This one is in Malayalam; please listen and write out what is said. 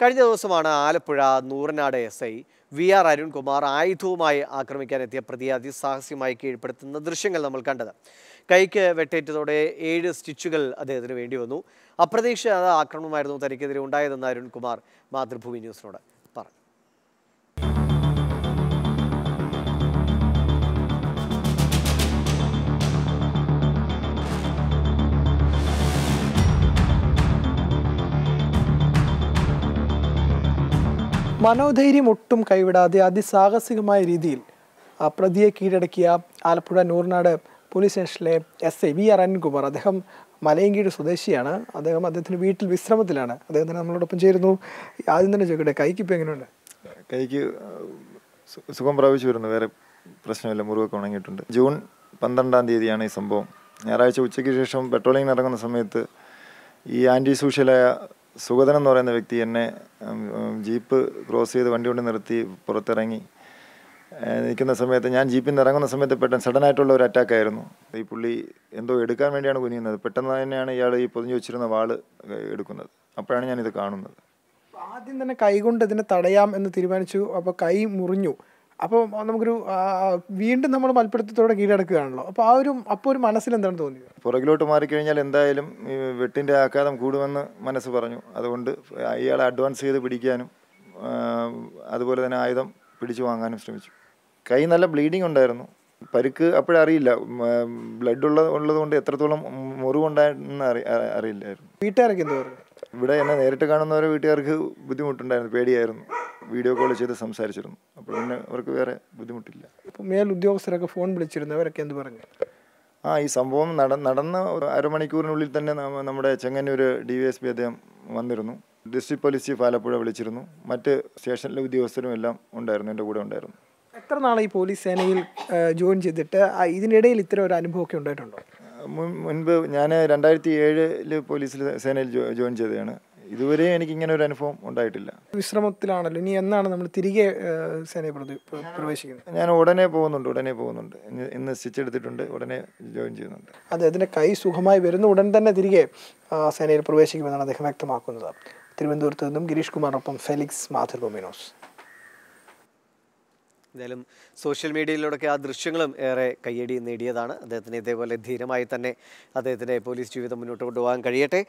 കഴിഞ്ഞ ദിവസമാണ് Alappuzha Nooranad S I V R Arunkumar ആയുധവുമായി ആക്രമിക്കാനെത്തിയ പ്രതിയെ അതിസാഹസ്യമായി കീഴ്പ്പെടുത്തുന്ന ദൃശ്യങ്ങൾ നമ്മൾ കണ്ടത് കൈക്ക് വെട്ടേറ്റതോടെ ഏഴ് സ്റ്റിച്ചുകൾ അദ്ദേഹത്തിന് വേണ്ടി വന്നു അപ്രതീക്ഷിത ആക്രമണമായിരുന്നു തനിക്കെതിരെ ഉണ്ടായതെന്ന് അരുൺകുമാർ മാതൃഭൂമി ന്യൂസിനോട് മനോധൈര്യം ഒട്ടും കൈവിടാതെ അതിസാഹസികമായ രീതിയിൽ പ്രതിയെ കീഴടക്കിയ ആലപ്പുഴ നൂറിനാട് പോലീസ് സ്റ്റേഷനിലെ S I V R Anilkumar അദ്ദേഹം മലയങ്കീട് സ്വദേശിയാണ് അദ്ദേഹം അദ്ദേഹത്തിന് വീട്ടിൽ വിശ്രമത്തിലാണ് അദ്ദേഹം തന്നെ നമ്മളോടൊപ്പം ചേരുന്നു ആദ്യം തന്നെ ചോദിക്കട്ടെ കൈക്ക് ഇപ്പം എങ്ങനെയുണ്ട് കൈക്ക് സുഖം പ്രാപിച്ചു വരുന്നു വേറെ പ്രശ്നമില്ല മുറിവൊക്കെ ഉണങ്ങിയിട്ടുണ്ട് ജൂൺ പന്ത്രണ്ടാം തീയതിയാണ് ഈ സംഭവം ഞായറാഴ്ച ഉച്ചയ്ക്ക് ശേഷം പെട്രോളിങ്ങിന് ഇറങ്ങുന്ന സമയത്ത് ഈ ആൻറ്റി സോഷ്യലായ സുഗതൻ എന്ന് പറയുന്ന വ്യക്തി എന്നെ ജീപ്പ് ക്രോസ് ചെയ്ത് വണ്ടി കൊണ്ട് നിർത്തി പുറത്തിറങ്ങി നിൽക്കുന്ന സമയത്ത് ഞാൻ ജീപ്പിൽ നിന്ന് ഇറങ്ങുന്ന സമയത്ത് പെട്ടെന്ന് സഡനായിട്ടുള്ള ഒരു അറ്റാക്ക് ആയിരുന്നു ഈ പുള്ളി എന്തോ എടുക്കാൻ വേണ്ടിയാണ് കുനിയുന്നത് പെട്ടെന്ന് തന്നെയാണ് ഇയാൾ ഈ പൊതിഞ്ഞു വെച്ചിരുന്ന വാള് എടുക്കുന്നത് അപ്പോഴാണ് ഞാനിത് കാണുന്നത് ആദ്യം തന്നെ കൈ കൊണ്ട് ഇതിനെ തടയാം എന്ന് തീരുമാനിച്ചു അപ്പോൾ കൈ മുറിഞ്ഞു അപ്പോൾ നമുക്കൊരു വീണ്ടും നമ്മൾ മൽപ്പിടുത്തത്തോടെ കീഴടക്കുകയാണല്ലോ അപ്പോൾ ആ ഒരു അപ്പോൾ ഒരു മനസ്സിൽ എന്താണ് തോന്നിയത് പുറകിലോട്ട് മാറിക്കഴിഞ്ഞാൽ എന്തായാലും വെട്ടിൻ്റെ ആഘാതം കൂടുമെന്ന് മനസ്സ് പറഞ്ഞു അതുകൊണ്ട് അയാളെ അഡ്വാൻസ് ചെയ്ത് പിടിക്കാനും അതുപോലെ തന്നെ ആയുധം പിടിച്ചു വാങ്ങാനും ശ്രമിച്ചു കൈ നല്ല ബ്ലീഡിങ് ഉണ്ടായിരുന്നു പരുക്ക് അപ്പോഴറിയില്ല ബ്ലഡ് ഉള്ള ഉള്ളതുകൊണ്ട് എത്രത്തോളം മുറിവുണ്ടായിരുന്നു അറി അറിയില്ലായിരുന്നു വീട്ടുകാരൊക്കെ ഇവിടെ എന്നെ നേരിട്ട് കാണുന്നവരെ വീട്ടുകാർക്ക് ബുദ്ധിമുട്ടുണ്ടായിരുന്നു പേടിയായിരുന്നു വീഡിയോ കോൾ ചെയ്ത് സംസാരിച്ചിരുന്നു അപ്പോൾ പിന്നെ അവർക്ക് വേറെ ബുദ്ധിമുട്ടില്ല മേൽ ഉദ്യോഗസ്ഥരൊക്കെ ഫോൺ വിളിച്ചിരുന്നവരൊക്കെ എന്ത് പറഞ്ഞു ആ ഈ സംഭവം നട നടന്ന ഒരു അരമണിക്കൂറിനുള്ളിൽ തന്നെ നമ്മുടെ Chengannur D V S P അദ്ദേഹം വന്നിരുന്നു ഡിസ്ട്രിക്ട് പോലീസ് ചീഫ് ആലപ്പുഴ വിളിച്ചിരുന്നു മറ്റ് സ്റ്റേഷനിലെ ഉദ്യോഗസ്ഥരും എല്ലാം ഉണ്ടായിരുന്നു എൻ്റെ കൂടെ ഉണ്ടായിരുന്നു എത്ര നാളെ ഈ പോലീസ് സേനയിൽ ജോയിൻ ചെയ്തിട്ട് ഇതിനിടയിൽ ഇത്തരം ഒരു അനുഭവമൊക്കെ ഉണ്ടായിട്ടുണ്ടോ മുൻപ് ഞാൻ രണ്ടായിരത്തി ഏഴില് പോലീസിൽ സേനയിൽ ജോയിൻ ചെയ്തതാണ് ഇതുവരെ എനിക്ക് ഇങ്ങനെ ഒരു അനുഭവം ഉണ്ടായിട്ടില്ല വിശ്രമത്തിലാണല്ലോ ഇനി എന്നാണ് നമ്മൾ തിരികെ സേനയെ പ്രവേശിക്കുന്നത് ഞാൻ ഉടനെ പോകുന്നുണ്ട് ഉടനെ പോകുന്നുണ്ട് ഇന്ന് സ്റ്റിച്ചെടുത്തിട്ടുണ്ട് ഉടനെ ജോയിൻ ചെയ്യുന്നുണ്ട് അതെ അതിന്റെ കൈ സുഖമായി വരുന്ന ഉടൻ തന്നെ തിരികെ സേനയിൽ പ്രവേശിക്കുമെന്നാണ് അദ്ദേഹം വ്യക്തമാക്കുന്നത് തിരുവനന്തപുരത്ത് നിന്നും ഗിരീഷ് കുമാറിനൊപ്പം ഫെലിക്സ് മാതൃഭൂമിനോസ് എന്തായാലും സോഷ്യൽ മീഡിയയിലൂടെയൊക്കെ ആ ദൃശ്യങ്ങളും ഏറെ കയ്യടി നേടിയതാണ് അദ്ദേഹത്തിന് ഇതേപോലെ ധീരമായി തന്നെ അദ്ദേഹത്തിൻ്റെ പോലീസ് ജീവിതം മുന്നോട്ട് കൊണ്ടുപോകാൻ കഴിയട്ടെ